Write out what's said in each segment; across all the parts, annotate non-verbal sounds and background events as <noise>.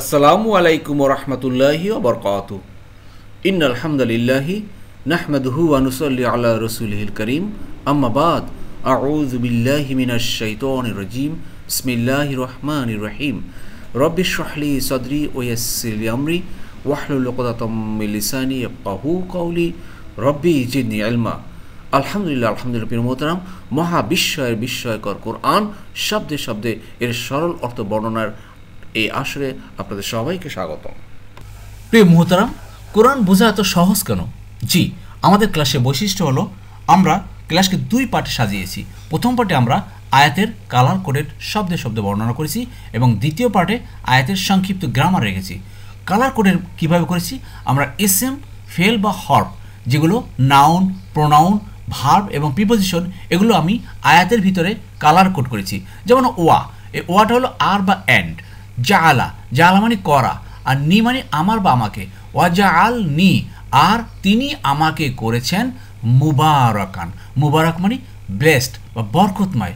আসসালামু আলাইকুম রহমতুল্লাহি বরকাত ইন আলহামদুলিল্লাহি নাহমদহু আনুসল্লি আল্লাহ রসুলহিল করিম আম্মাবাদ আউজ বিল্লাহি মিনাশ শৈতন রজিম বিসমিল্লাহি রহিম রব্বিশ রাহলি সদরি ওয়াসসির আমরি ওয়াহলুল উকদাতাম মিন লিসানি ইয়াফকাহু কওলি রব্বি জিদনি ইলমা আলহামদুলিল্লাহ আলহামদুলিল্লাহ পীর মোহতারাম মহাবিস্ময়ের বিস্ময়কর কোরআন শব্দে শব্দে এর সরল অর্থ বর্ণনার এই আসরে আপনাদের সবাইকে স্বাগতম প্রিয় মোহতারাম কোরআন বোঝা এত সহজ কেন জি আমাদের ক্লাসে বৈশিষ্ট্য হলো আমরা ক্লাসকে দুই পার্টে সাজিয়েছি প্রথম পার্টে আমরা আয়াতের কালার কোডেড শব্দে শব্দে বর্ণনা করেছি এবং দ্বিতীয় পার্টে আয়াতের সংক্ষিপ্ত গ্রামার রেখেছি কালার কোডের কিভাবে করেছি আমরা এস এম ফেল বা হর্প যেগুলো নাউন প্রোনাউন ভার্ব এবং প্রিপোজিশন এগুলো আমি আয়াতের ভিতরে কালার কোড করেছি যেমন ওয়া এই ওয়াটা হলো আর বা অ্যান্ড জা আলা জা আলা মানে করা আর নি মানে আমার বা আমাকে ওয়াজা আল নি আর তিনি আমাকে করেছেন মুবারকান মুবারক মানে ব্লেসড বা বরকতময়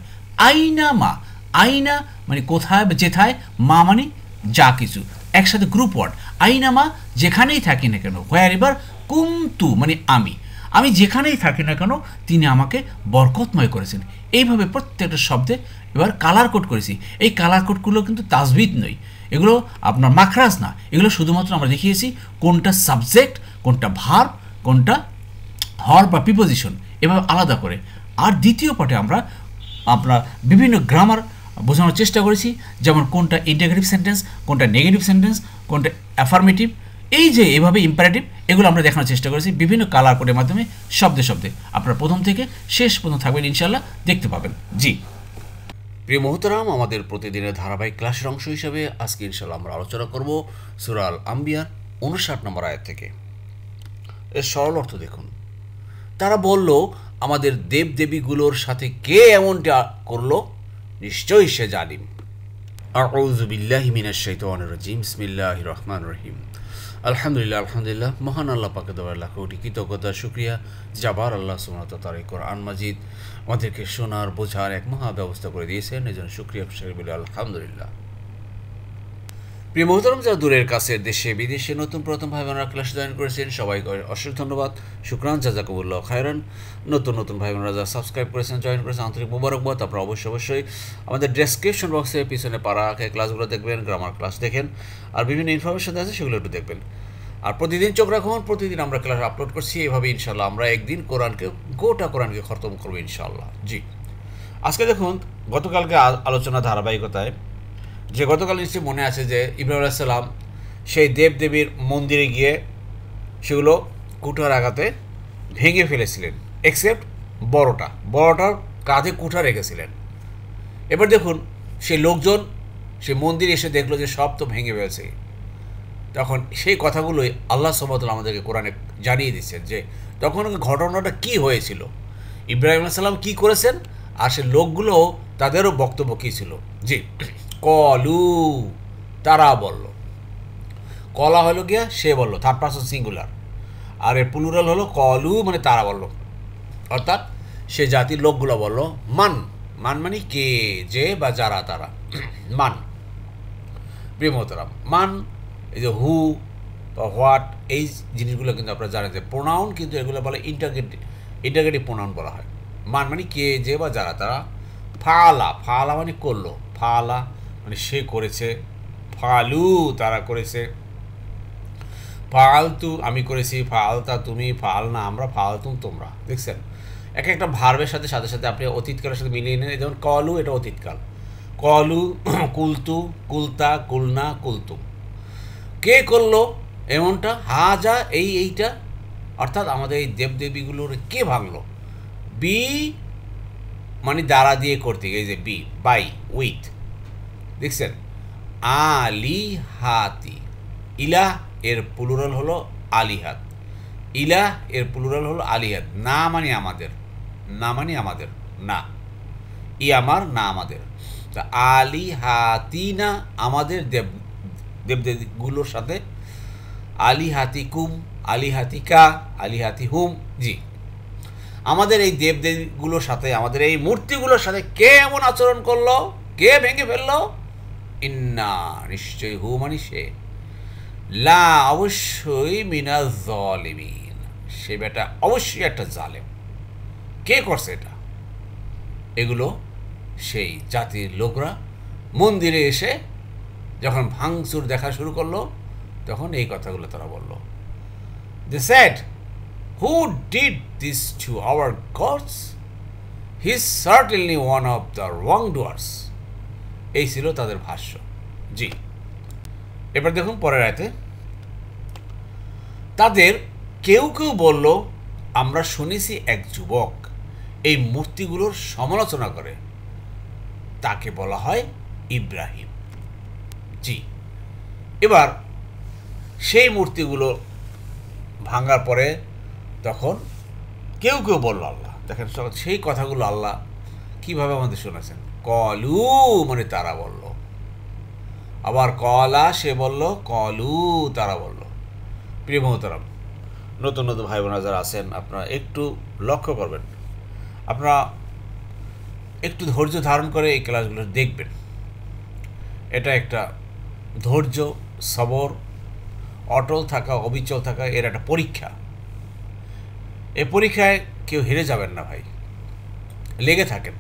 আইনা মা আইনা মানে কোথায় বা যেথায় মা মানে যা কিছু একসাথে গ্রুপ ওয়ার্ড আইনা মা যেখানেই থাকি না কেন হোয়ার এবার কুমতু মানে আমি আমি যেখানেই থাকি না কেন তিনি আমাকে বরকতময় করেছেন এইভাবে প্রত্যেকটা শব্দে এবার কালার কোড করেছি এই কালার কোডগুলো কিন্তু তাজবিদ নয় এগুলো আপনার মাখরাজ না এগুলো শুধুমাত্র আমরা দেখিয়েছি কোনটা সাবজেক্ট কোনটা ভার কোনটা হর বা প্রিপোজিশন এভাবে আলাদা করে আর দ্বিতীয় পাঠে আমরা আপনার বিভিন্ন গ্রামার বোঝানোর চেষ্টা করেছি যেমন কোনটা ইন্টাগ্রেটিভ সেন্টেন্স কোনটা নেগেটিভ সেন্টেন্স কোনটা অ্যাফার্মেটিভ এই যে এভাবে ইম্পারেটিভ এগুলো আমরা দেখানোর চেষ্টা করেছি বিভিন্ন কালার কোডের মাধ্যমে শব্দে শব্দে আপনারা প্রথম থেকে শেষ পর্যন্ত থাকবেন ইনশাল্লাহ দেখতে পাবেন জি প্রিয় মহতরাম আমাদের প্রতিদিনের ধারাবাহিক ক্লাসের অংশ হিসেবে আজকে ইনশাল্লাহ আমরা আলোচনা করব সুরাল আম্বিয়ার উনষাট নম্বর আয়ের থেকে এর সরল অর্থ দেখুন তারা বলল আমাদের দেবদেবীগুলোর সাথে কে এমনটা করলো নিশ্চয়ই সে জালিম আউজুবিল্লাহ মিনাশ শৈতানির রাজিম বিসমিল্লাহির রহমানির রহিম আলহামদুলিল্লাহ আলহামদুলিল্লাহ মহান আল্লাহ পাকে দেওয়ার লাখ কোটি কৃতজ্ঞতা সুক্রিয়া যাবার আল্লাহ সুমত তার এই কোরআন মাজিদ আমাদেরকে শোনার বোঝার এক মহা ব্যবস্থা করে দিয়েছেন এই জন্য সুক্রিয়া বলে আলহামদুলিল্লাহ প্রিয় মহতরম যারা দূরের কাছে দেশে বিদেশে নতুন প্রথম ভাই বোনরা ক্লাস জয়েন করেছেন সবাইকে অশেষ ধন্যবাদ শুক্রান জাজাকুবুল্লাহ খায়রান নতুন নতুন ভাই বোনরা যারা সাবস্ক্রাইব করেছেন জয়েন করেছেন আন্তরিক মুবারকবাদ আপনারা অবশ্যই অবশ্যই আমাদের ডেসক্রিপশন বক্সের পিছনে পাড়াকে ক্লাসগুলো দেখবেন গ্রামার ক্লাস দেখেন আর বিভিন্ন ইনফরমেশন আছে সেগুলো একটু দেখবেন আর প্রতিদিন চোখ রাখুন প্রতিদিন আমরা ক্লাস আপলোড করছি এভাবে ইনশাল্লাহ আমরা একদিন কোরআনকে গোটা কোরআনকে খতম করবো ইনশাল্লাহ জি আজকে দেখুন গতকালকে আলোচনা ধারাবাহিকতায় যে গতকাল নিশ্চয়ই মনে আছে যে ইব্রাহিম আলাইসাল্লাম সেই দেবদেবীর মন্দিরে গিয়ে সেগুলো কুঠার আঘাতে ভেঙে ফেলেছিলেন এক্সেপ্ট বড়টা বড়টার কাঁধে কুঠা রেখেছিলেন এবার দেখুন সে লোকজন সে মন্দিরে এসে দেখলো যে সব তো ভেঙে ফেলেছে তখন সেই কথাগুলোই আল্লাহ সবাতুল আমাদেরকে কোরআনে জানিয়ে দিচ্ছেন যে তখন ঘটনাটা কি হয়েছিল ইব্রাহিম সালাম কি করেছেন আর সে লোকগুলোও তাদেরও বক্তব্য কী ছিল জি কলু তারা বলল কলা হলো গিয়া সে বলল থার্ড পার্সন সিঙ্গুলার আর এর পুলুরাল হলো কলু মানে তারা বলল অর্থাৎ সে জাতির লোকগুলো বলল মান মান মানে কে যে বা যারা তারা <clears throat> মান প্রিমতরাম মান এই যে হু বা হোয়াট এই জিনিসগুলো কিন্তু আপনারা জানেন যে প্রোনাউন কিন্তু এগুলো বলে ইন্টারগেটিভ ইন্টারগেটিভ প্রোনাউন বলা হয় মান মানে কে যে বা যারা তারা ফালা ফালা মানে করলো ফালা মানে সে করেছে ফালু তারা করেছে ফালতু আমি করেছি ফালতা তুমি ফাল না আমরা ফালতুম তোমরা দেখছেন এক একটা ভার্বের সাথে সাথে সাথে আপনি অতীতকালের সাথে মিলিয়ে নেন যেমন কলু এটা অতীতকাল কলু <clears throat> কুলতু কুলতা কুলনা কুলতু কে করলো এমনটা হাজা এই এইটা অর্থাৎ আমাদের এই দেবদেবীগুলোর কে ভাঙলো বি মানে দ্বারা দিয়ে করতে এই যে বি বাই উইথ দেখছেন আলি হাতি ইলাহ এর প্লুরাল হলো আলিহাত ইলাহ এর প্লুরাল হলো আলিহাত না মানে আমাদের না মানে আমাদের না ই আমার না আমাদের তা আলি হাতি না আমাদের দেব দেবদেবীগুলোর সাথে আলি হাতি কুম আলি হাতিকা আলি হাতি হুম জি আমাদের এই দেবদেবীগুলোর সাথে আমাদের এই মূর্তিগুলোর সাথে কে এমন আচরণ করলো কে ভেঙে ফেললো ইন্না নিশ্চয়ই হু মানিসে সে লা অবশ্যই মিনা জলিমিন সে বেটা অবশ্যই একটা জালেম কে করছে এটা এগুলো সেই জাতির লোকরা মন্দিরে এসে যখন ভাঙচুর দেখা শুরু করলো তখন এই কথাগুলো তারা বলল they said who did this to our gods he certainly one of the wrongdoers এই ছিল তাদের ভাষ্য জি এবার দেখুন পরের আয়তে তাদের কেউ কেউ বলল আমরা শুনেছি এক যুবক এই মূর্তিগুলোর সমালোচনা করে তাকে বলা হয় ইব্রাহিম জি এবার সেই মূর্তিগুলো ভাঙার পরে তখন কেউ কেউ বলল আল্লাহ দেখেন সেই কথাগুলো আল্লাহ কিভাবে আমাদের শুনেছেন কলু মানে তারা বলল আবার কলা সে বলল কলু তারা বলল প্রিয় মহতারাম নতুন নতুন ভাই বোনা যারা আছেন আপনারা একটু লক্ষ্য করবেন আপনারা একটু ধৈর্য ধারণ করে এই ক্লাসগুলো দেখবেন এটা একটা ধৈর্য সবর অটল থাকা অবিচল থাকা এর একটা পরীক্ষা এ পরীক্ষায় কেউ হেরে যাবেন না ভাই লেগে থাকেন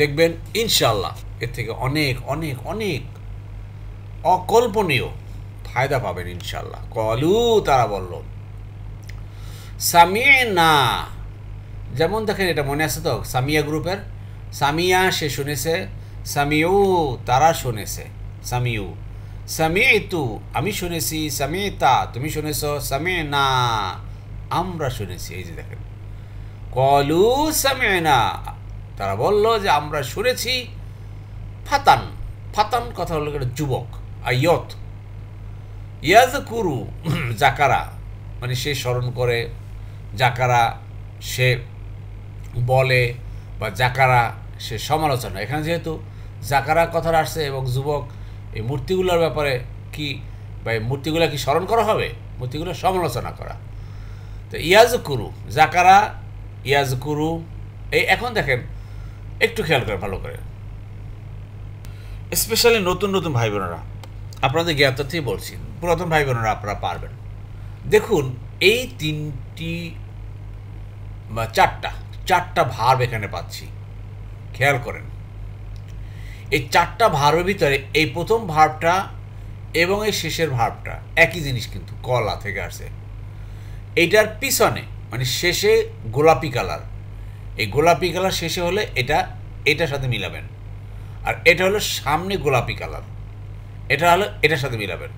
দেখবেন ইনশাল্লাহ এর থেকে অনেক অনেক অনেক অকল্পনীয় ফায়দা পাবেন ইনশাল্লাহ কলু তারা বলল সামিয়ে না যেমন দেখেন এটা মনে আছে তো সামিয়া গ্রুপের সামিয়া সে শুনেছে সামিউ তারা শুনেছে সামিউ সামিয়েতু আমি শুনেছি সামিতা তুমি শুনেছ সামিয়ে না আমরা শুনেছি এই যে দেখেন কলু সামিয়ে না তারা বলল যে আমরা শুনেছি ফাতান ফাতান কথা হলো একটা যুবক আয়ত ইয়াজ কুরু জাকারা মানে সে স্মরণ করে জাকারা সে বলে বা জাকারা সে সমালোচনা এখানে যেহেতু জাকারা কথা আসছে এবং যুবক এই মূর্তিগুলোর ব্যাপারে কি বা এই মূর্তিগুলো কি স্মরণ করা হবে মূর্তিগুলো সমালোচনা করা তো ইয়াজ কুরু জাকারা ইয়াজ কুরু এই এখন দেখেন একটু খেয়াল করে ভালো করে স্পেশালি নতুন নতুন ভাই বোনেরা আপনাদের জ্ঞাতার্থেই বলছি পুরাতন ভাই বোনেরা আপনারা পারবেন দেখুন এই তিনটি চারটা চারটা ভার এখানে পাচ্ছি খেয়াল করেন এই চারটা ভারের ভিতরে এই প্রথম ভারটা এবং এই শেষের ভারটা একই জিনিস কিন্তু কলা থেকে আসে এইটার পিছনে মানে শেষে গোলাপি কালার এই গোলাপি কালার শেষে হলে এটা এটার সাথে মিলাবেন আর এটা হলো সামনে গোলাপি কালার এটা হলো এটার সাথে মিলাবেন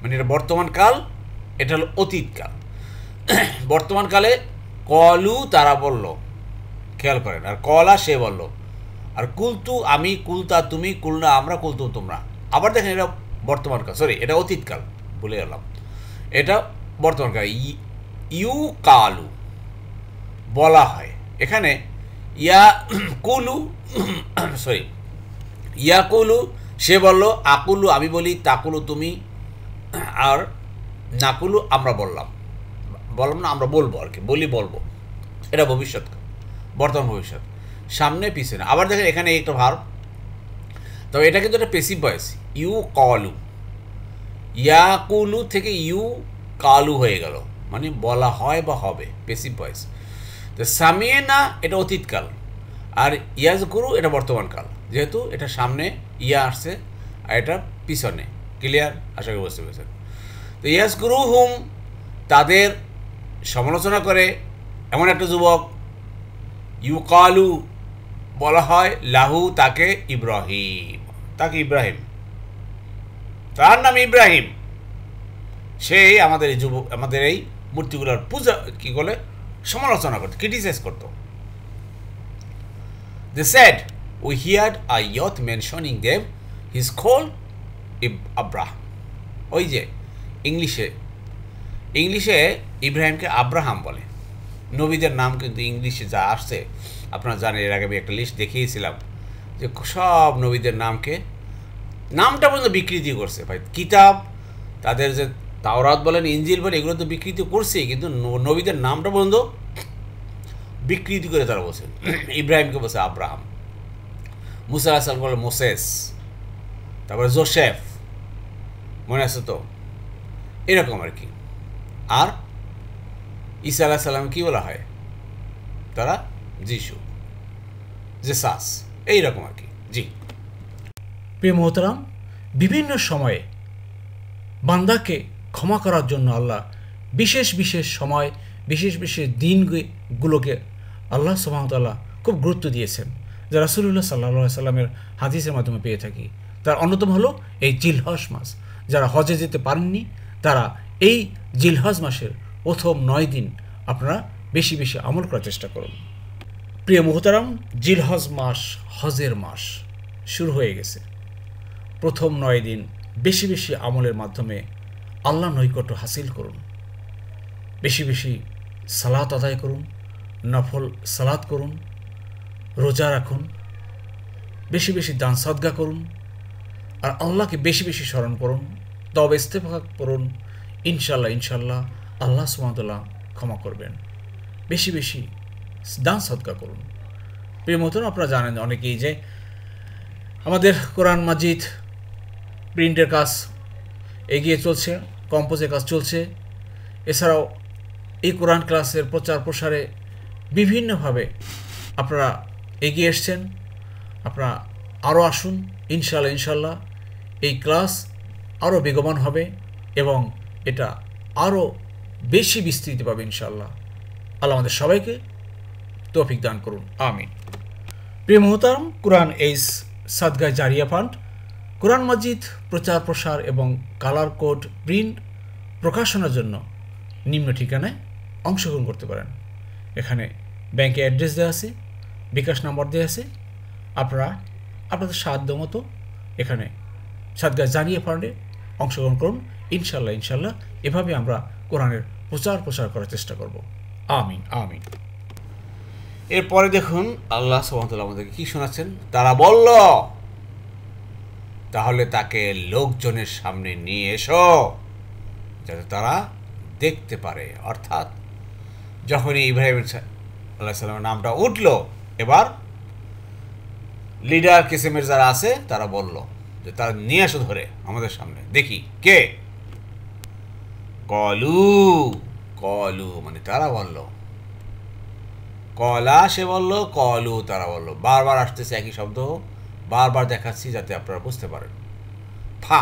মানে এটা বর্তমান কাল এটা হলো অতীতকাল বর্তমানকালে কলু তারা বলল খেয়াল করেন আর কলা সে বলল আর কুলতু আমি কুলতা তুমি কুলনা আমরা কুলতু তোমরা আবার দেখেন এটা বর্তমান কাল সরি এটা অতীতকাল ভুলে গেলাম এটা বর্তমানকাল ইউ কালু বলা হয় এখানে ইয়া কুলু সরি ইয়াকুলু সে বলল আকুলু আমি বলি তাকুলু তুমি আর নাকুলু আমরা বললাম বললাম না আমরা বলবো আর কি বলি বলবো এটা ভবিষ্যৎ বর্তমান ভবিষ্যৎ সামনে পিছনে আবার দেখেন এখানে একটা ভার তবে এটা কিন্তু একটা পেসিভ বয়স ইউ কলু ইয়াকুলু থেকে ইউ কালু হয়ে গেল মানে বলা হয় বা হবে পেসিভ বয়েস তো সামিয়েনা এটা অতীতকাল আর ইয়াজগুরু এটা বর্তমানকাল যেহেতু এটা সামনে ইয়া আসছে আর এটা পিছনে ক্লিয়ার আশা করি বুঝতে পেরেছেন তো ইয়াজগুরু হুম তাদের সমালোচনা করে এমন একটা যুবক ইউকালু বলা হয় লাহু তাকে ইব্রাহিম তাকে ইব্রাহিম তার নাম ইব্রাহিম সেই আমাদের এই যুবক আমাদের এই মূর্তিগুলোর পূজা কী বলে সমালোচনা করতো ক্রিটিসাইজ করতো they said we hear a youth mentioning them he's called Abraham ওই যে ইংলিশে ইংলিশে ইব্রাহিমকে আব্রাহাম বলে নবীদের নাম কিন্তু ইংলিশে যা আসছে আপনারা জানেন এর আগে আমি একটা লিস্ট দেখিয়েছিলাম যে সব নবীদের নামকে নামটা পর্যন্ত বিকৃতি করছে ভাই কিতাব তাদের যে তাওরাত বলেন ইঞ্জিল বলেন এগুলো তো বিকৃত করছে কিন্তু নবীদের নামটা বন্ধ বিকৃতি করে তারা বসে <clears throat> ইব্রাহিমকে বসে আব্রাহাম মুসা আসাল বলে মোসেস তারপরে জোসেফ মনে আছে তো এরকম আর কি আর ঈসা আলাহ সাল্লাম কী বলা হয় তারা যিশু সাস এইরকম আর কি জি প্রিয় মোহতরাম বিভিন্ন সময়ে বান্দাকে ক্ষমা করার জন্য আল্লাহ বিশেষ বিশেষ সময় বিশেষ বিশেষ দিনগুলোকে আল্লাহ সুবাহতাল্লাহ খুব গুরুত্ব দিয়েছেন যা রাসুলুল্লাহ সাল্লাহ সাল্লামের হাদিসের মাধ্যমে পেয়ে থাকি তার অন্যতম হলো এই জিলহস মাস যারা হজে যেতে পারেননি তারা এই জিলহজ মাসের প্রথম নয় দিন আপনারা বেশি বেশি আমল করার চেষ্টা করুন প্রিয় মোহতারাম জিলহজ মাস হজের মাস শুরু হয়ে গেছে প্রথম নয় দিন বেশি বেশি আমলের মাধ্যমে আল্লাহ নৈকট্য হাসিল করুন বেশি বেশি সালাত আদায় করুন নফল সালাত করুন রোজা রাখুন বেশি বেশি দান সদ্গা করুন আর আল্লাহকে বেশি বেশি স্মরণ করুন তবে ইস্তেফাক করুন ইনশাল্লাহ ইনশাল্লাহ আল্লাহ সুমাদুল্লাহ ক্ষমা করবেন বেশি বেশি দান সদ্গা করুন প্রিয় মতন আপনারা জানেন অনেকেই যে আমাদের কোরআন মাজিদ প্রিন্টের কাজ এগিয়ে চলছে কম্পোজে কাজ চলছে এছাড়াও এই কোরআন ক্লাসের প্রচার প্রসারে বিভিন্নভাবে আপনারা এগিয়ে এসছেন আপনারা আরও আসুন ইনশাল্লাহ ইনশাল্লাহ এই ক্লাস আরও বেগবান হবে এবং এটা আরও বেশি বিস্তৃত পাবে ইনশাল্লাহ আল্লাহ আমাদের সবাইকে তৌফিক দান করুন আমিন প্রিয় মহতারম কোরআন এইস সাদগা জারিয়া ফান্ড কোরআন মাজিদ প্রচার প্রসার এবং কালার কোড প্রিন্ট প্রকাশনার জন্য নিম্ন ঠিকানায় অংশগ্রহণ করতে পারেন এখানে ব্যাংকে অ্যাড্রেস দেওয়া আছে বিকাশ নম্বর দেওয়া আছে আপনারা আপনাদের সাধ্য মতো এখানে সাদগা জানিয়ে পারলে অংশগ্রহণ করুন ইনশাল্লাহ ইনশাল্লাহ এভাবে আমরা কোরআনের প্রচার প্রসার করার চেষ্টা করব আমিন আমিন এরপরে দেখুন আল্লাহ সোহামতুল্লাহ আমাদেরকে কী শোনাচ্ছেন তারা বলল তাহলে তাকে লোকজনের সামনে নিয়ে এসো যাতে তারা দেখতে পারে অর্থাৎ যখনই ইব্রাহিম আল্লাহ সাল্লামের নামটা উঠল এবার লিডার কিসিমের যারা আছে তারা বলল যে তারা নিয়ে আসো ধরে আমাদের সামনে দেখি কে কলু কলু মানে তারা বলল কলা সে বলল কলু তারা বলল বারবার আসতেছে একই শব্দ বারবার দেখাচ্ছি যাতে আপনারা বুঝতে পারেন ফা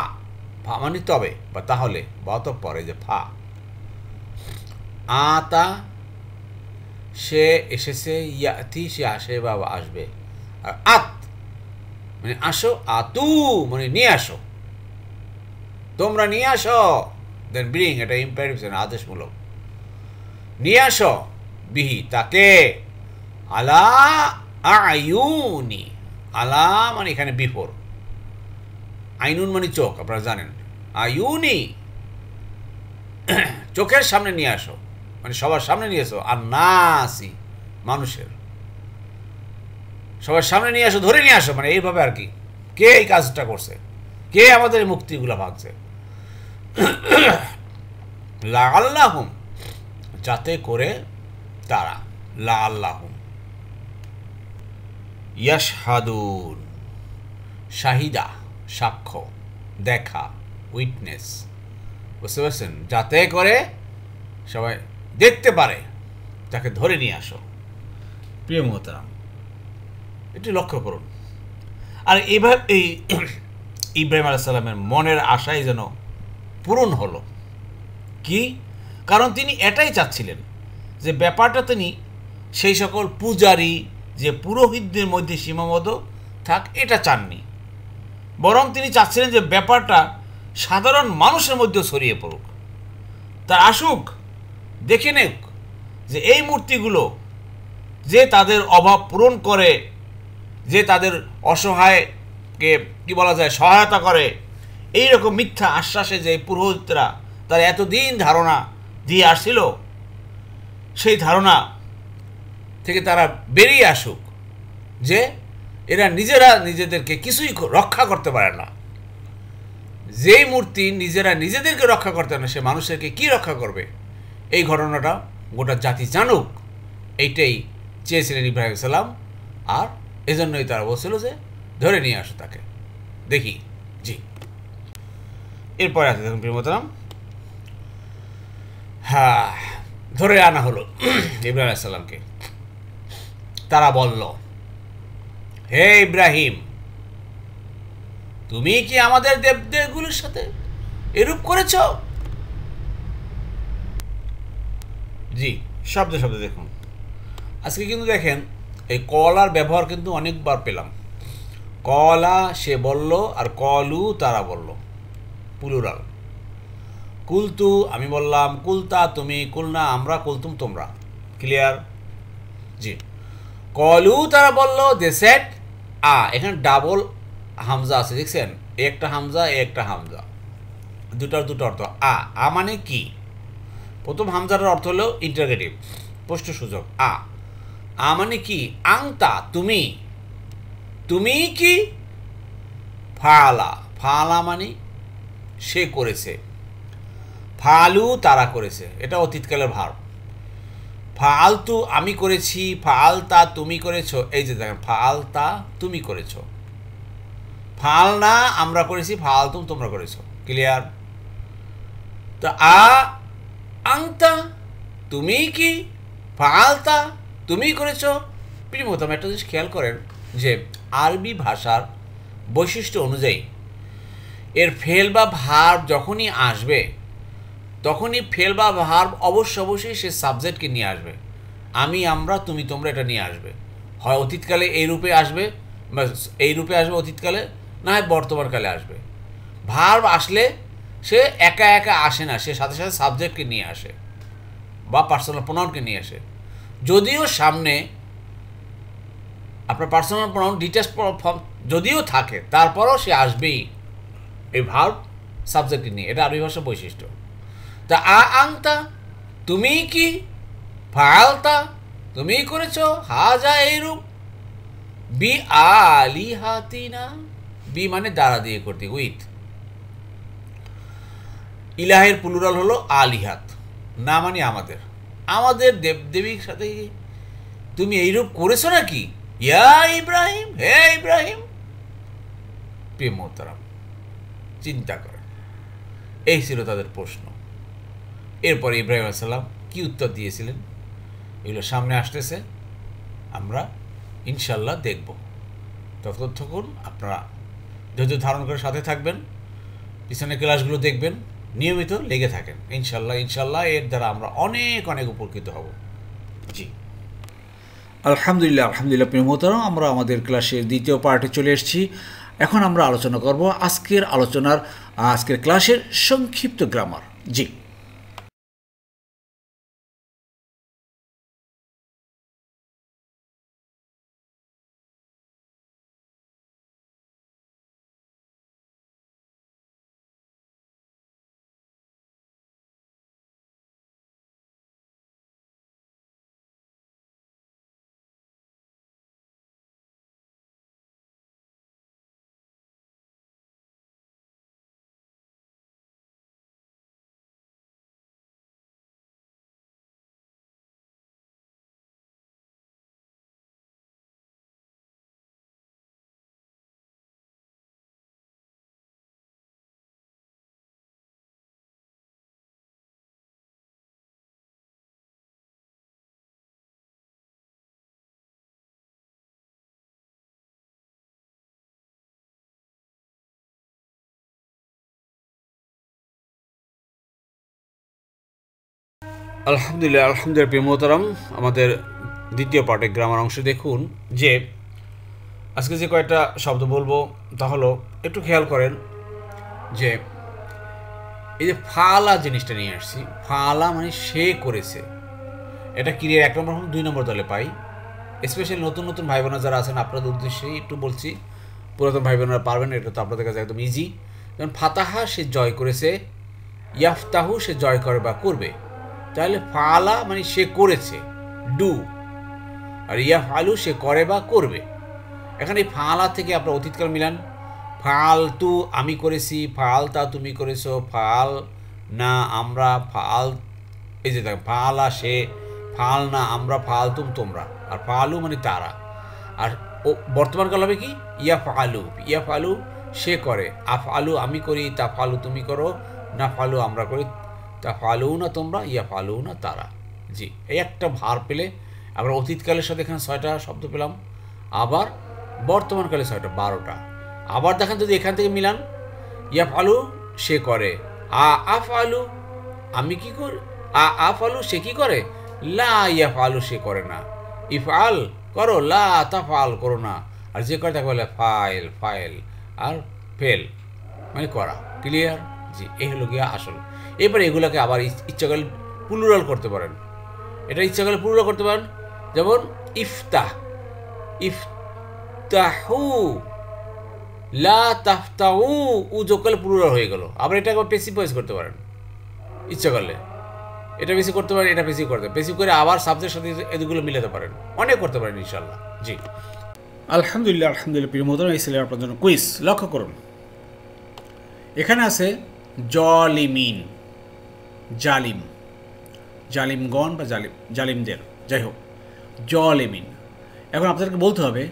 ফা মানে তবে বা তাহলে বা তো পরে যে ফা আতা সে এসেছে ইয়াতি সে আসে বা আসবে আর আত মানে আসো আতু মানে নিয়ে আসো তোমরা নিয়ে আসো দেন ব্রিং এটা ইম্পারিভ আদেশমূলক নিয়ে আসো বিহি তাকে আলা আয়ুনি আলা মানে এখানে বিফোর আইনুন মানে চোখ আপনারা জানেন আয়ুনি চোখের সামনে নিয়ে আসো মানে সবার সামনে নিয়ে আসো আর না আসি মানুষের সবার সামনে নিয়ে আসো ধরে নিয়ে আসো মানে এইভাবে আর কি কে এই কাজটা করছে কে আমাদের মুক্তিগুলো ভাগছে লা আল্লাহম যাতে করে তারা লা আল্লাহম ইয়াসহাদুন শাহিদা সাক্ষ্য দেখা উইটনেস বুঝতে পারছেন যাতে করে সবাই দেখতে পারে তাকে ধরে নিয়ে আসো প্রিয় মহতারাম এটি লক্ষ্য করুন আর এভাবে এই <clears throat> ইব্রাহিম আলাইসাল্লামের মনের আশাই যেন পূরণ হলো কি কারণ তিনি এটাই চাচ্ছিলেন যে ব্যাপারটা তিনি সেই সকল পূজারী যে পুরোহিতদের মধ্যে সীমাবদ্ধ থাক এটা চাননি বরং তিনি চাচ্ছিলেন যে ব্যাপারটা সাধারণ মানুষের মধ্যেও ছড়িয়ে পড়ুক তার আসুক দেখে নেক যে এই মূর্তিগুলো যে তাদের অভাব পূরণ করে যে তাদের অসহায়কে কি বলা যায় সহায়তা করে এই রকম মিথ্যা আশ্বাসে যে পুরোহিতরা তার এতদিন ধারণা দিয়ে আসছিল সেই ধারণা থেকে তারা বেরিয়ে আসুক যে এরা নিজেরা নিজেদেরকে কিছুই রক্ষা করতে পারে না যেই মূর্তি নিজেরা নিজেদেরকে রক্ষা করতে না সে মানুষেরকে কি রক্ষা করবে এই ঘটনাটা গোটা জাতি জানুক এইটাই চেয়েছিলেন ইব্রাহিম সালাম আর এজন্যই তারা বলছিল যে ধরে নিয়ে আসো তাকে দেখি জি এরপরে আছে দেখুন প্রিয়মতারাম হ্যাঁ ধরে আনা হলো <clears throat> ইব্রাহিম সালামকে তারা বলল হে ইব্রাহিম তুমি কি আমাদের দেবদেবগুলির সাথে এরূপ করেছ জি শব্দ শব্দ দেখুন আজকে কিন্তু দেখেন এই কলার ব্যবহার কিন্তু অনেকবার পেলাম কলা সে বলল আর কলু তারা বলল পুলুরাল কুলতু আমি বললাম কুলতা তুমি কুলনা আমরা কুলতুম তোমরা ক্লিয়ার জি কলু তারা বলল দে সেট আ এখানে ডাবল হামজা আছে দেখছেন একটা হামজা একটা হামজা দুটার দুটো অর্থ আ আ মানে কি প্রথম হামজার অর্থ হলো ইন্টারগেটিভ প্রশ্ন সুযোগ আ আ মানে কি আংতা তুমি তুমি কি ফালা ফালা মানে সে করেছে ফালু তারা করেছে এটা অতীতকালের ভার্ব ফালতু আমি করেছি ফালতা তুমি করেছো এই যে দেখেন ফালতা তুমি করেছো ফাল না আমরা করেছি ফালতু তোমরা করেছো ক্লিয়ার তো আ আংতা তুমি কি ফালতা তুমি করেছো প্রিমতম একটা জিনিস খেয়াল করেন যে আরবি ভাষার বৈশিষ্ট্য অনুযায়ী এর ফেল বা ভার যখনই আসবে তখনই ফেল বা ভার্ব অবশ্য অবশ্যই সে সাবজেক্টকে নিয়ে আসবে আমি আমরা তুমি তোমরা এটা নিয়ে আসবে হয় অতীতকালে এই রূপে আসবে বা এই রূপে আসবে অতীতকালে না হয় বর্তমানকালে আসবে ভার্ব আসলে সে একা একা আসে না সে সাথে সাথে সাবজেক্টকে নিয়ে আসে বা পার্সোনাল প্রোনাউনকে নিয়ে আসে যদিও সামনে আপনার পার্সোনাল প্রোনাউন ডিটেলস ফর্ম যদিও থাকে তারপরও সে আসবেই এই ভার্ব সাবজেক্টকে নিয়ে এটা আরবি ভাষার বৈশিষ্ট্য তা আ আংতা তুমি কি ফালতা তুমি করেছ হা যা এইরূপ বি আলি হাতি না বি মানে দাঁড়া দিয়ে করতে উইথ ইলাহের প্লুরাল হলো আলিহাত না মানে আমাদের আমাদের দেবদেবীর সাথে তুমি এইরূপ করেছো নাকি ইয়া ইব্রাহিম হে ইব্রাহিম প্রেমতারাম চিন্তা করেন এই ছিল তাদের প্রশ্ন এরপরে ইব্রাহিম আসসালাম কী উত্তর দিয়েছিলেন এগুলো সামনে আসতেছে আমরা ইনশাল্লাহ দেখব ততক্ষণ আপনারা ধৈর্য ধারণ করে সাথে থাকবেন পিছনে ক্লাসগুলো দেখবেন নিয়মিত লেগে থাকেন ইনশাল্লাহ ইনশাল্লাহ এর দ্বারা আমরা অনেক অনেক উপকৃত হব জি আলহামদুলিল্লাহ আলহামদুলিল্লাহ প্রিয় মোহতারাম আমরা আমাদের ক্লাসের দ্বিতীয় পার্টে চলে এসেছি এখন আমরা আলোচনা করব আজকের আলোচনার আজকের ক্লাসের সংক্ষিপ্ত গ্রামার জি আলহামদুলিল্লাহ আলহামদুলিল্লাহ প্রেমতরম আমাদের দ্বিতীয় পার্টে গ্রামার অংশে দেখুন যে আজকে যে কয়েকটা শব্দ বলবো তা হলো একটু খেয়াল করেন যে এই যে ফালা জিনিসটা নিয়ে আসছি ফালা মানে সে করেছে এটা ক্রিয়ার এক নম্বর দুই নম্বর দলে পাই স্পেশালি নতুন নতুন ভাই বোনা যারা আছেন আপনাদের উদ্দেশ্যে একটু বলছি পুরাতন ভাই বোনেরা পারবেন এটা তো আপনাদের কাছে একদম ইজি যেমন ফাতাহা সে জয় করেছে ইয়াফতাহু সে জয় করে বা করবে তাহলে ফালা মানে সে করেছে ডু আর ইয়া ফালু সে করে বা করবে এখানে ফালা থেকে আপনার অতীতকাল মিলান ফাল তু আমি করেছি ফাল তা তুমি করেছো ফাল না আমরা ফাল এই যে ফালা সে ফাল না আমরা ফাল তুম তোমরা আর ফালু মানে তারা আর ও বর্তমানকাল হবে কি ইয়া ফালু ইয়া ফালু সে করে আফ আলু আমি করি তা ফালু তুমি করো না ফালু আমরা করি তা না তোমরা ইয়া না তারা জি এই একটা ভার পেলে আবার অতীতকালের সাথে এখানে ছয়টা শব্দ পেলাম আবার বর্তমানকালে ছয়টা বারোটা আবার দেখেন যদি এখান থেকে মিলান ইয়া ফালু সে করে আ আফ আলু আমি কি করি আ আফ আলু সে কি করে লা ইয়া ফালু সে করে না ইফ আল করো লা তা ফাল করো না আর যে করে তাকে বলে ফাইল ফাইল আর ফেল মানে করা ক্লিয়ার জি এই হলো গিয়া আসল এবার এগুলোকে আবার ইচ্ছা করলে করতে পারেন এটা ইচ্ছা করলে প্লুরাল করতে পারেন যেমন ইফতাহ ইফতাহু লা তাফতাউ উ জোকাল প্লুরাল হয়ে গেল আবার এটা একবার পেসিভ ভয়েস করতে পারেন ইচ্ছা করলে এটা বেশি করতে পারেন এটা বেশি করতে বেশি করে আবার সাবজেক্টের সাথে এগুলো মিলাতে পারেন অনেক করতে পারেন ইনশাল্লাহ জি আলহামদুলিল্লাহ আলহামদুলিল্লাহ প্রিয় মতন এই সিলেবাস আপনার জন্য কুইজ লক্ষ্য করুন এখানে আছে জলিমিন জালিম জালিমগণ বা জালিম জালিমদের যাই হোক জলেমিন এখন আপনাদেরকে বলতে হবে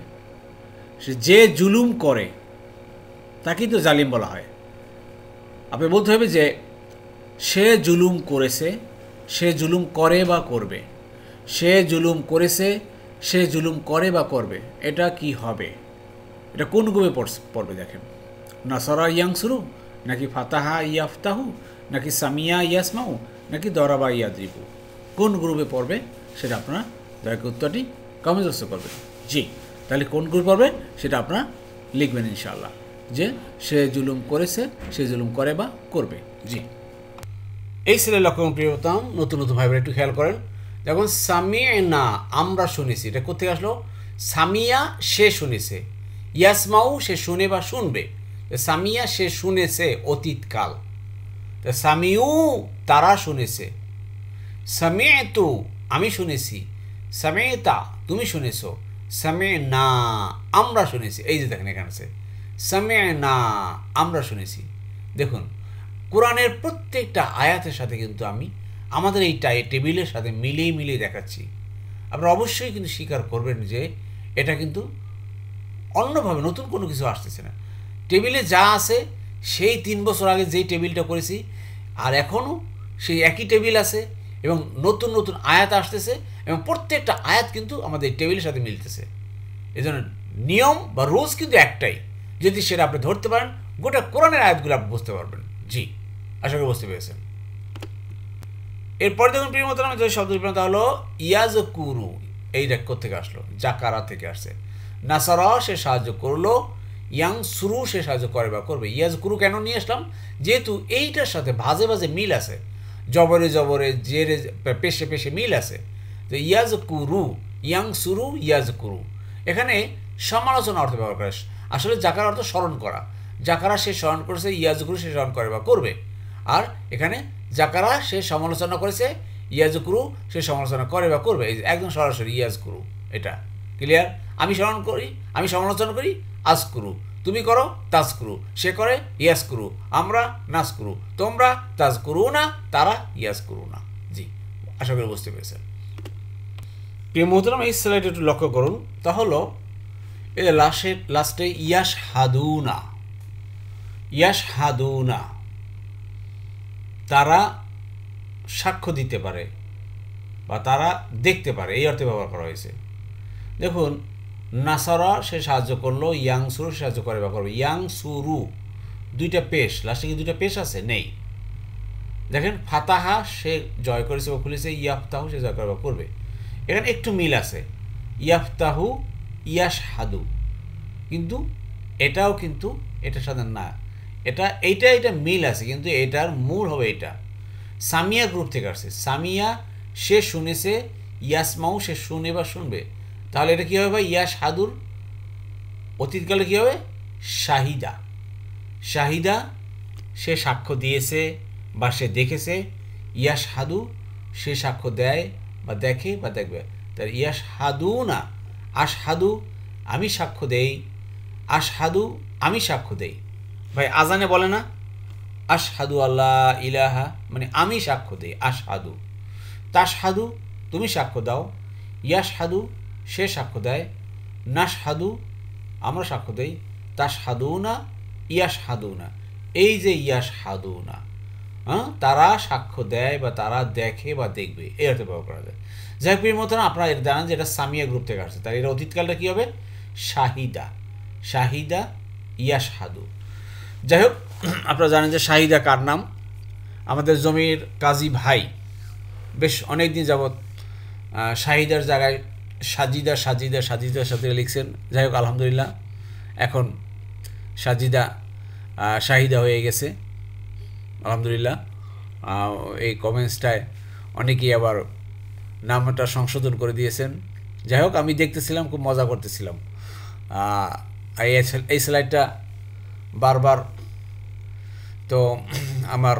সে যে জুলুম করে তাকেই তো জালিম বলা হয় আপনি বলতে হবে যে সে জুলুম করেছে সে জুলুম করে বা করবে সে জুলুম করেছে সে জুলুম করে বা করবে এটা কি হবে এটা কোন গুবে পড়বে দেখেন নাসরা ইয়াংসুরু নাকি ফাতাহা ইয়াফতাহু নাকি সামিয়া ইয়াসমাউ নাকি দরাবা ইয়াদ্রিবু কোন গ্রুপে পড়বে সেটা আপনারা দয়া করে উত্তরটি কমেন্টস করবেন জি তাহলে কোন গ্রুপ পড়বে সেটা আপনারা লিখবেন ইনশাআল্লাহ যে সে জুলুম করেছে সে জুলুম করে বা করবে জি এই ছেলে লক্ষণ প্রিয়তাম নতুন নতুন ভাইবার একটু খেয়াল করেন দেখুন সামিয়া না আমরা শুনেছি এটা কোথেকে আসলো সামিয়া সে শুনেছে ইয়াসমাউ সে শুনে বা শুনবে সামিয়া সে শুনেছে অতীতকাল তা সামিউ তারা শুনেছে সামিয়েতু আমি শুনেছি সামেতা তুমি শুনেছ সামে না আমরা শুনেছি এই যে দেখেন এখানে আছে সামে না আমরা শুনেছি দেখুন কোরআনের প্রত্যেকটা আয়াতের সাথে কিন্তু আমি আমাদের এই টাই টেবিলের সাথে মিলিয়ে মিলিয়ে দেখাচ্ছি আপনারা অবশ্যই কিন্তু স্বীকার করবেন যে এটা কিন্তু অন্যভাবে নতুন কোনো কিছু আসতেছে না টেবিলে যা আছে সেই তিন বছর আগে যেই টেবিলটা করেছি আর এখনও সেই একই টেবিল আছে এবং নতুন নতুন আয়াত আসতেছে এবং প্রত্যেকটা আয়াত কিন্তু আমাদের টেবিলের সাথে মিলতেছে এজন্য নিয়ম বা রোজ কিন্তু একটাই যদি সেটা আপনি ধরতে পারেন গোটা কোরআনের আয়াতগুলো আপনি বুঝতে পারবেন জি আশা করি বুঝতে পেরেছেন এরপরে দেখুন প্রিয় মতন যদি শব্দ তা হলো ইয়াজ কুরু এই থেকে আসলো জাকারা থেকে আসছে নাসারা সে সাহায্য করলো ইয়াং সুরু সে সাহায্য করে বা করবে ইয়াজ কুরু কেন নিয়ে আসলাম যেহেতু এইটার সাথে ভাজে ভাজে মিল আছে জবরে জবরে জেরে পেশে পেশে মিল আছে তো ইয়াজ কুরু ইয়াং সুরু ইয়াজ কুরু এখানে সমালোচনা অর্থ ব্যবহার করে আসলে জাকার অর্থ স্মরণ করা জাকারা সে স্মরণ করেছে ইয়াজ কুরু সে স্মরণ করে বা করবে আর এখানে জাকারা সে সমালোচনা করেছে ইয়াজ কুরু সে সমালোচনা করে বা করবে একদম সরাসরি ইয়াজ কুরু এটা ক্লিয়ার আমি স্মরণ করি আমি সমালোচনা করি আসকুরু তুমি করো তাজকুরু সে করে ইয়াসকুরু আমরা নাসকুরু তোমরা তাজকুরু না তারা ইয়াসকুরু না জি আশা করি বুঝতে পেরেছেন প্রিয় মোহতরাম এই স্লাইড একটু লক্ষ্য করুন তা হলো এদের লাস্টে লাস্টে ইয়াস হাদুনা ইয়াস হাদুনা তারা সাক্ষ্য দিতে পারে বা তারা দেখতে পারে এই অর্থে ব্যবহার করা হয়েছে দেখুন নাসারা সে সাহায্য করলো ইয়াংসুরু সাহায্য করে বা করবে ইয়াংসুরু দুইটা পেশ লাস্টে কি দুইটা পেশ আছে নেই দেখেন ফাতাহা সে জয় করেছে বা খুলেছে ইয়াফতাহু সে জয় করে বা করবে এখানে একটু মিল আছে ইয়াফতাহু ইয়াস হাদু কিন্তু এটাও কিন্তু এটা সাধারণ না এটা এইটা এটা মিল আছে কিন্তু এটার মূল হবে এটা সামিয়া গ্রুপ থেকে আসছে সামিয়া সে শুনেছে ইয়াসমাও সে শুনে বা শুনবে তাহলে এটা কী হবে ভাই ইয়া সাধুর অতীতকালে কী হবে শাহিদা শাহিদা সে সাক্ষ্য দিয়েছে বা সে দেখেছে ইয়া সাধু সে সাক্ষ্য দেয় বা দেখে বা দেখবে তার ইয়া সাধু না সাধু আমি সাক্ষ্য দেই সাধু আমি সাক্ষ্য দেই ভাই আজানে বলে না সাধু আল্লাহ ইলাহা মানে আমি সাক্ষ্য দেই সাধু তা সাধু তুমি সাক্ষ্য দাও ইয়া সাধু সে সাক্ষ্য দেয় না সাধু আমরা সাক্ষ্য দেই তা সাধু না ইয়াস সাধু না এই যে ইয়াস সাধু না হ্যাঁ তারা সাক্ষ্য দেয় বা তারা দেখে বা দেখবে এই অর্থে ব্যবহার করা যায় জাহির মতন আপনারা এটা জানান যে এটা সামিয়া গ্রুপ থেকে আসছে তার এর অতীতকালটা কী হবে শাহিদা শাহিদা ইয়া সাধু যাই হোক আপনারা জানেন যে শাহিদা কার নাম আমাদের জমির কাজী ভাই বেশ অনেক দিন যাবৎ শাহিদার জায়গায় সাজিদা সাজিদা সাজিদার সাথে লিখছেন যাই হোক আলহামদুলিল্লাহ এখন সাজিদা শাহিদা হয়ে গেছে আলহামদুলিল্লাহ এই কমেন্টসটায় অনেকেই আবার নামটা সংশোধন করে দিয়েছেন যাই হোক আমি দেখতেছিলাম খুব মজা করতেছিলাম এই স্লাইডটা বারবার তো আমার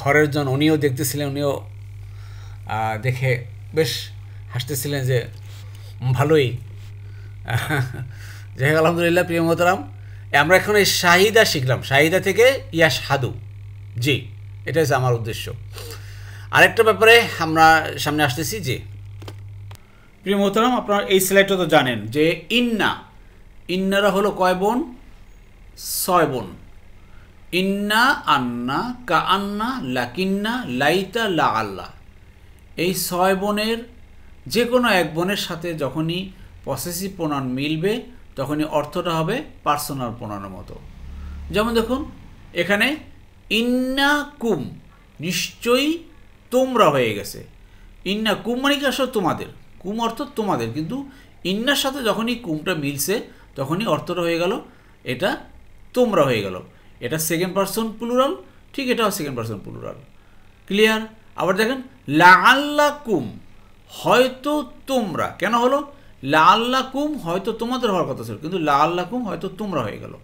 ঘরের জন উনিও দেখতেছিলেন উনিও দেখে বেশ হাসতেছিলেন যে ভালোই যাই আলহামদুলিল্লাহ প্রিয় মহতারাম আমরা এখন এই শাহিদা শিখলাম শাহিদা থেকে ইয়া সাধু জি এটা হচ্ছে আমার উদ্দেশ্য আরেকটা ব্যাপারে আমরা সামনে আসতেছি যে প্রিয় মহতারাম আপনার এই স্লাইডটা তো জানেন যে ইন্না ইন্নারা হলো কয় বোন ছয় বোন ইন্না আন্না কা আন্না লাকিন্না লাইতা লা আল্লাহ এই ছয় বোনের যে কোনো এক বোনের সাথে যখনই পসেসিভ প্রণয়ন মিলবে তখনই অর্থটা হবে পার্সোনাল প্রণয়নের মতো যেমন দেখুন এখানে ইন্না কুম নিশ্চয়ই তোমরা হয়ে গেছে ইন্না কুম মানে কি আসলে তোমাদের কুম অর্থ তোমাদের কিন্তু ইন্নার সাথে যখনই কুমটা মিলছে তখনই অর্থটা হয়ে গেল এটা তোমরা হয়ে গেল এটা সেকেন্ড পার্সন প্লুরাল ঠিক এটাও সেকেন্ড পার্সন প্লুরাল ক্লিয়ার আবার দেখেন আল্লা কুম হয়তো তোমরা কেন হলো লা কুম হয়তো তোমাদের হওয়ার কথা ছিল কিন্তু লা কুম হয়তো তোমরা হয়ে গেল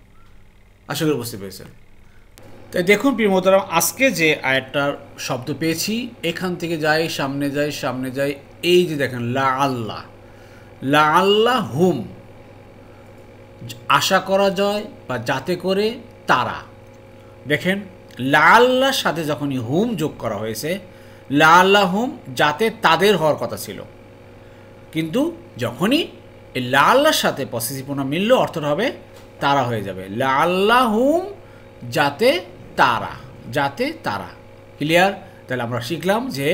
আশা করি বুঝতে পেরেছেন তাই দেখুন প্রিয়মতারাম আজকে যে আয়টার শব্দ পেয়েছি এখান থেকে যাই সামনে যাই সামনে যাই এই যে দেখেন লা আল্লাহ লা আল্লাহ হুম আশা করা যায় বা যাতে করে তারা দেখেন লা আল্লাহর সাথে যখনই হুম যোগ করা হয়েছে লা আল্লাহম যাতে তাদের হওয়ার কথা ছিল কিন্তু যখনই এই লা আল্লাহর সাথে পসিসিপনা মিলল অর্থটা হবে তারা হয়ে যাবে লা আল্লাহম যাতে তারা যাতে তারা ক্লিয়ার তাহলে আমরা শিখলাম যে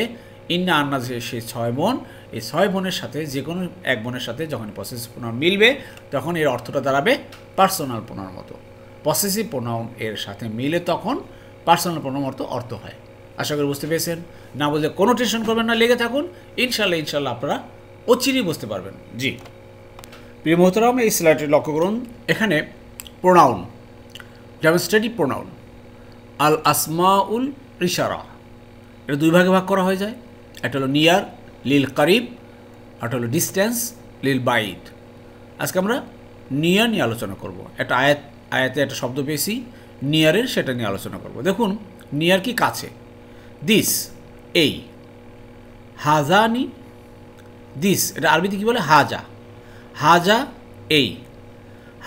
ইন্না আন্না যে সেই ছয় বোন এই ছয় বোনের সাথে যে কোনো এক বোনের সাথে যখন পসেসিভ প্রোনাউন মিলবে তখন এর অর্থটা দাঁড়াবে পার্সোনাল প্রোনাউন মতো পসেসিভ প্রোনাউন এর সাথে মিলে তখন পার্সোনাল প্রোনাউন অর্থ অর্থ হয় আশা করি বুঝতে পেরেছেন না বললে কোনো টেনশন করবেন না লেগে থাকুন ইনশাল্লাহ ইনশাল্লাহ আপনারা অচিরই বুঝতে পারবেন জি প্রিয় মোহতরাম এই স্লাইডটি লক্ষ্য করুন এখানে প্রোনাউন যেমন স্টাডি প্রোনাউন আল আসমাউল ইশারা এটা দুই ভাগে ভাগ করা হয়ে যায় একটা হলো নিয়ার লিল কারিব একটা হলো ডিস্ট্যান্স লিল বাইট আজকে আমরা নিয়ার নিয়ে আলোচনা করব একটা আয়াত আয়াতে একটা শব্দ পেয়েছি নিয়ারের সেটা নিয়ে আলোচনা করব দেখুন নিয়ার কি কাছে দিস এই হাজানি দিস এটা আরবিতে কী বলে হাজা হাজা এই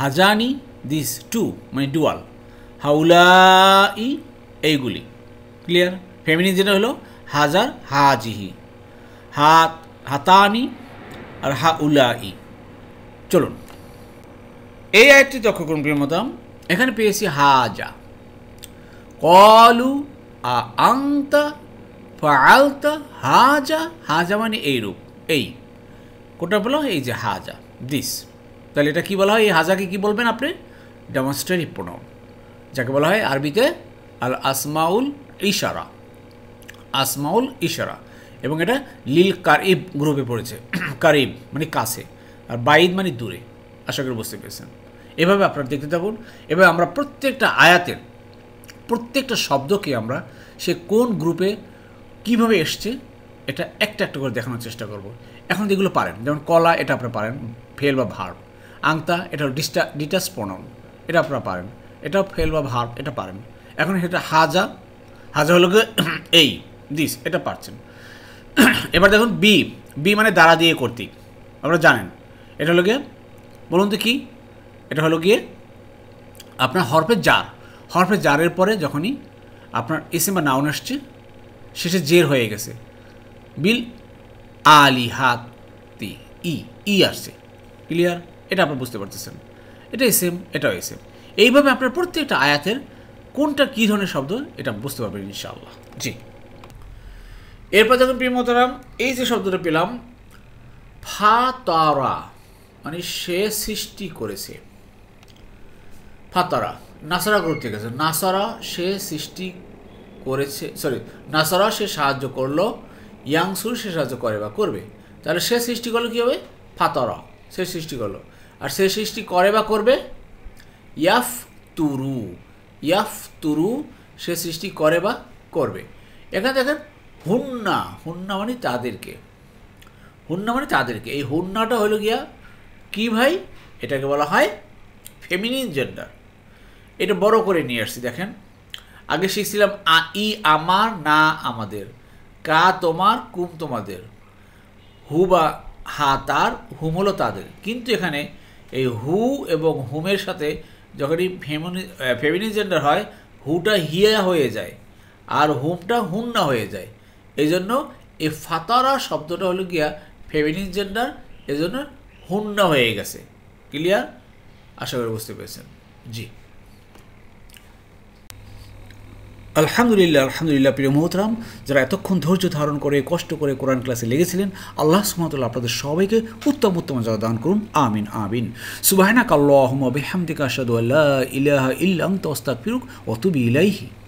হাজানি দিস টু মানে ডুয়াল হাউলাই এইগুলি ক্লিয়ার ফ্যামিলি যেটা হলো হাজার হাজিহি হাত হাতানি আর হাউলাই চলুন এই আয়টি লক্ষ্য করুন প্রিয়মতাম এখানে পেয়েছি হাজা কলু আংতা ফালতা হাজা হাজা মানে এইরূপ এই কোটা বলা হয় এই যে হাজা দিস তাহলে এটা কি বলা হয় এই হাজাকে কী বলবেন আপনি ডেমনস্ট্রেটিভ প্রোনাউন যাকে বলা হয় আরবিতে আল আসমাউল ইশারা আসমাউল ইশারা এবং এটা লিল কারিব গ্রুপে পড়েছে <clears throat> কারিব মানে কাছে আর বাইদ মানে দূরে আশা করি বুঝতে পেরেছেন এভাবে আপনারা দেখতে থাকুন এবার আমরা প্রত্যেকটা আয়াতের প্রত্যেকটা শব্দকে আমরা সে কোন গ্রুপে কিভাবে এসছে এটা একটা একটা করে দেখানোর চেষ্টা করব এখন যেগুলো পারেন যেমন কলা এটা আপনারা পারেন ফেল বা ভার্ব আংতা এটা ডিস্টা ডিটাস প্রণন এটা আপনারা পারেন এটা ফেল বা ভার্ব এটা পারেন এখন সেটা হাজা হাজা হলো <clears throat> এই দিস এটা পারছেন <clears throat> এবার দেখুন বি বি মানে দ্বারা দিয়ে কর্তৃক আপনারা জানেন এটা হলো গিয়ে বলুন তো কি এটা হলো গিয়ে আপনার হরফে জার হরফে জারের পরে যখনই আপনার এসে বা নাউন আসছে শেষে জের হয়ে গেছে বিল আলি হাতি ই ই আসছে ক্লিয়ার এটা আপনার বুঝতে পারতেছেন এটা এসএম এটাও এসএম এইভাবে আপনার প্রত্যেকটা আয়াতের কোনটা কী ধরনের শব্দ এটা বুঝতে পারবেন ইনশাআল্লাহ জি এরপর যখন প্রিয়মতারাম এই যে শব্দটা পেলাম ফা তারা মানে সে সৃষ্টি করেছে ফাতারা নাসারা গ্রুপ থেকে গেছে নাসারা সে সৃষ্টি করেছে সরি নাসারা সে সাহায্য করলো ইয়াংসুর সে সাহায্য করে বা করবে তাহলে সে সৃষ্টি করলো কী হবে ফাতরা সে সৃষ্টি করলো আর সে সৃষ্টি করে বা করবে ইয়াফ তুরু ইয়াফ তুরু সে সৃষ্টি করে বা করবে এখানে দেখেন হুন্না হুন্না মানে তাদেরকে হুন্না মানে তাদেরকে এই হুন্নাটা হলো গিয়া কি ভাই এটাকে বলা হয় ফেমিনিন জেন্ডার এটা বড় করে নিয়ে আসছি দেখেন আগে শিখছিলাম আ ই আমার না আমাদের কা তোমার কুম তোমাদের হু বা হা তার হুম হলো তাদের কিন্তু এখানে এই হু এবং হুমের সাথে যখনই ফেমিনি ফেমিনি জেন্ডার হয় হুটা হিয়া হয়ে যায় আর হুমটা হুন্না হয়ে যায় এই জন্য এই ফাতারা শব্দটা হলো গিয়া ফেমিনিন জেন্ডার এজন্য হুন্না হয়ে গেছে ক্লিয়ার আশা করি বুঝতে পেরেছেন জি আলহামদুলিল্লাহ আলহামদুলিল্লাহ প্রিয় মোহতরাম যারা এতক্ষণ ধৈর্য ধারণ করে কষ্ট করে কোরআন ক্লাসে লেগেছিলেন আল্লাহ সুমতুল্লাহ আপনাদের সবাইকে উত্তম উত্তম যা দান করুন আমিন আমিন সুবাহনা কাল্লাহমদিকা সাদু আল্লাহ ইলাহ ইল্লাং তস্তা পিরুক অতুবি ইলাইহি